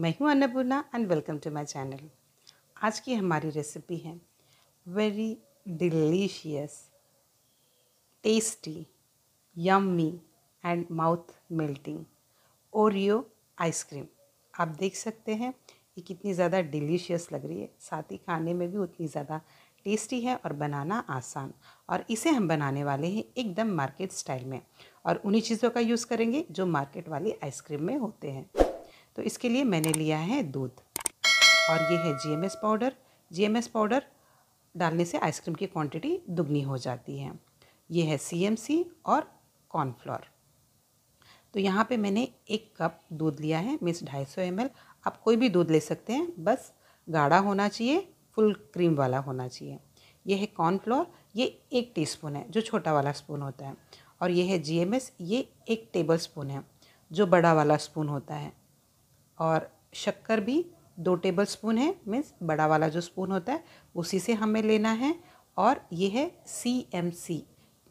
मैं हूं Annapurna and welcome to my channel आज की हमारी रेसिपी है very delicious tasty yummy and mouth melting Oreo ice cream आप देख सकते हैं ये कितनी ज़्यादा डिलीशियस लग रही है साथ ही खाने में भी उतनी ज़्यादा टेस्टी है और बनाना आसान और इसे हम बनाने वाले हैं एकदम मार्केट स्टाइल में और उन्हीं चीज़ों का यूज़ करेंगे जो मार्केट वाली आइसक्रीम में होते हैं तो इसके लिए मैंने लिया है दूध और ये है जीएमएस पाउडर जीएमएस पाउडर डालने से आइसक्रीम की क्वांटिटी दुगनी हो जाती है ये है सीएमसी और कॉर्नफ्लोर तो यहाँ पे मैंने एक कप दूध लिया है मिस ढाई सौ एम आप कोई भी दूध ले सकते हैं बस गाढ़ा होना चाहिए फुल क्रीम वाला होना चाहिए यह है कॉर्नफ्लोर ये एक टीस्पून है जो छोटा वाला स्पून होता है और यह है जीएमएस ये एक टेबल स्पून है जो बड़ा वाला स्पून होता है और शक्कर भी दो टेबल स्पून है मीन्स बड़ा वाला जो स्पून होता है उसी से हमें लेना है और ये है C M C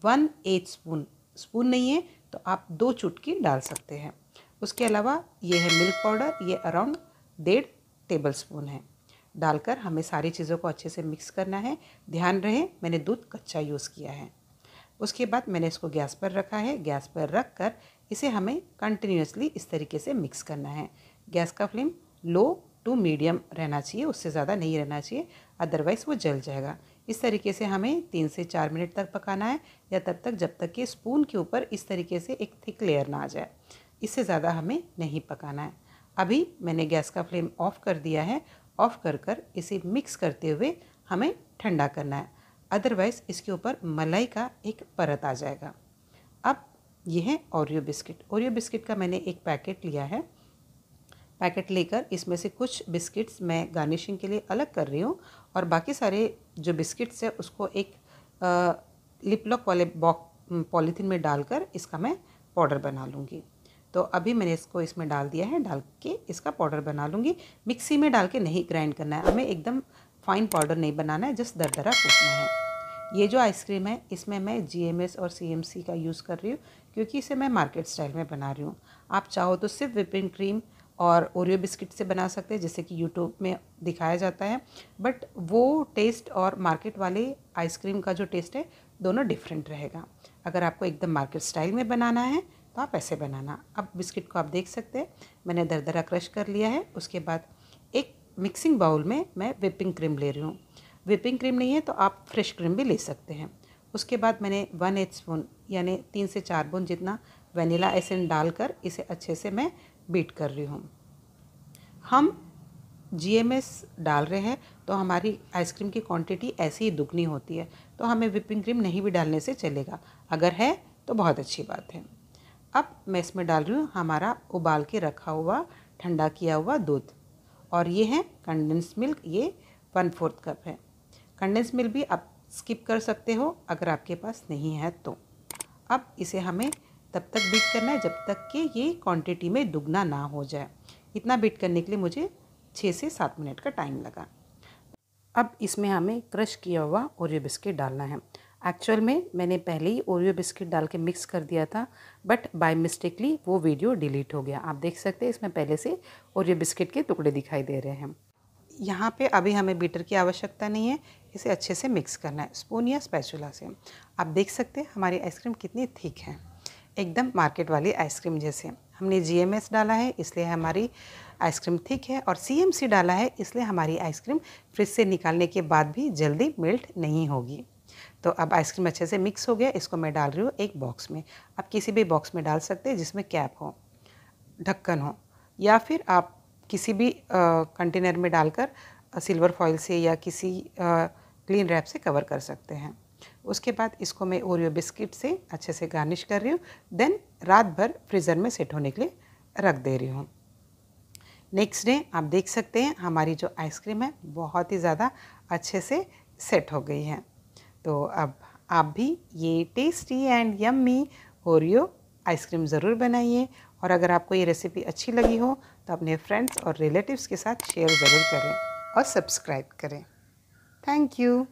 one eight spoon spoon नहीं है तो आप दो चुटकी डाल सकते हैं उसके अलावा ये है मिल्क पाउडर ये अराउंड डेढ़ टेबल स्पून है डालकर हमें सारी चीज़ों को अच्छे से मिक्स करना है ध्यान रहे मैंने दूध कच्चा यूज़ किया है उसके बाद मैंने इसको गैस पर रखा है गैस पर रख कर इसे हमें कंटिन्यूसली इस तरीके से मिक्स करना है गैस का फ्लेम लो टू मीडियम रहना चाहिए उससे ज़्यादा नहीं रहना चाहिए अदरवाइज़ वो जल जाएगा इस तरीके से हमें तीन से चार मिनट तक पकाना है या तब तक जब तक कि स्पून के ऊपर इस तरीके से एक थिक लेयर ना आ जाए इससे ज़्यादा हमें नहीं पकाना है अभी मैंने गैस का फ्लेम ऑफ़ कर दिया है ऑफ़ कर कर इसे मिक्स करते हुए हमें ठंडा करना है अदरवाइज़ इसके ऊपर मलाई का एक परत आ जाएगा अब यह है ओरियो बिस्किट ओरियो बिस्किट का मैंने एक पैकेट लिया है पैकेट लेकर इसमें से कुछ बिस्किट्स मैं गार्निशिंग के लिए अलग कर रही हूँ और बाकी सारे जो बिस्किट्स है उसको एक लिपलॉक वाले बॉक पॉलीथीन में डालकर इसका मैं पाउडर बना लूँगी तो अभी मैंने इसको इसमें डाल दिया है डाल के इसका पाउडर बना लूँगी मिक्सी में डाल के नहीं ग्राइंड करना है हमें एकदम फाइन पाउडर नहीं बनाना है जस्ट दरदरा कूटना है ये जो आइसक्रीम है इसमें मैं जीएमएस और सीएमसी का यूज़ कर रही हूँ क्योंकि इसे मैं मार्केट स्टाइल में बना रही हूँ आप चाहो तो सिर्फ विपिंग क्रीम और ओरियो बिस्किट से बना सकते हैं जैसे कि यूट्यूब में दिखाया जाता है बट वो टेस्ट और मार्केट वाले आइसक्रीम का जो टेस्ट है दोनों डिफरेंट रहेगा अगर आपको एकदम मार्केट स्टाइल में बनाना है तो आप ऐसे बनाना अब बिस्किट को आप देख सकते हैं मैंने दरदरा क्रश कर लिया है उसके बाद एक मिक्सिंग बाउल में मैं विपिंग क्रीम ले रही हूँ विपिंग क्रीम नहीं है तो आप फ्रेश क्रीम भी ले सकते हैं उसके बाद मैंने वन एट स्पून यानी तीन से चार बूंद जितना वनीला एसेंस डालकर इसे अच्छे से मैं बीट कर रही हूँ हम जीएमएस डाल रहे हैं तो हमारी आइसक्रीम की क्वांटिटी ऐसी ही दुगनी होती है तो हमें विपिंग क्रीम नहीं भी डालने से चलेगा अगर है तो बहुत अच्छी बात है अब मैं इसमें डाल रही हूँ हमारा उबाल के रखा हुआ ठंडा किया हुआ दूध और ये है कंडेंस मिल्क ये वन फोर्थ कप है कंडेंस मिल्क भी आप स्किप कर सकते हो अगर आपके पास नहीं है तो अब इसे हमें तब तक बीट करना है जब तक कि ये क्वांटिटी में दुगना ना हो जाए इतना बीट करने के लिए मुझे छः से सात मिनट का टाइम लगा अब इसमें हमें क्रश किया हुआ ओरियो बिस्किट डालना है एक्चुअल में मैंने पहले ही ओरियो बिस्किट डाल के मिक्स कर दिया था बट बाय मिस्टेकली वो वीडियो डिलीट हो गया आप देख सकते हैं इसमें पहले से ओरियो बिस्किट के टुकड़े दिखाई दे रहे हैं यहाँ पे अभी हमें बीटर की आवश्यकता नहीं है इसे अच्छे से मिक्स करना है स्पून या स्पैचुला से आप देख सकते हैं हमारी आइसक्रीम कितनी थिक है एकदम मार्केट वाली आइसक्रीम जैसे हमने जीएमएस डाला है इसलिए हमारी आइसक्रीम थिक है और सीएमसी डाला है इसलिए हमारी आइसक्रीम फ्रिज से निकालने के बाद भी जल्दी मेल्ट नहीं होगी तो अब आइसक्रीम अच्छे से मिक्स हो गया इसको मैं डाल रही हूँ एक बॉक्स में आप किसी भी बॉक्स में डाल सकते हैं जिसमें कैप हो ढक्कन हो या फिर आप किसी भी कंटेनर में डालकर सिल्वर फॉइल से या किसी क्लीन रैप से कवर कर सकते हैं उसके बाद इसको मैं ओरियो बिस्किट से अच्छे से गार्निश कर रही हूँ देन रात भर फ्रीज़र में सेट होने के लिए रख दे रही हूँ नेक्स्ट डे आप देख सकते हैं हमारी जो आइसक्रीम है बहुत ही ज़्यादा अच्छे से सेट हो गई है तो अब आप भी ये tasty and yummy Oreo ice cream ज़रूर बनाइए और अगर आपको ये रेसिपी अच्छी लगी हो तो अपने फ्रेंड्स और रिलेटिव्स के साथ शेयर ज़रूर करें और सब्सक्राइब करें थैंक यू